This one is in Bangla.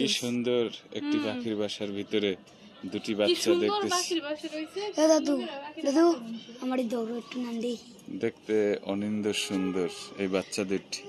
কি সুন্দর একটি পাখির বাসার ভিতরে দুটি বাচ্চা দেখতেছি দাদু দাদু আমার দৌড় একটু নাম দেখতে অনিন্দ সুন্দর এই বাচ্চাদেরটি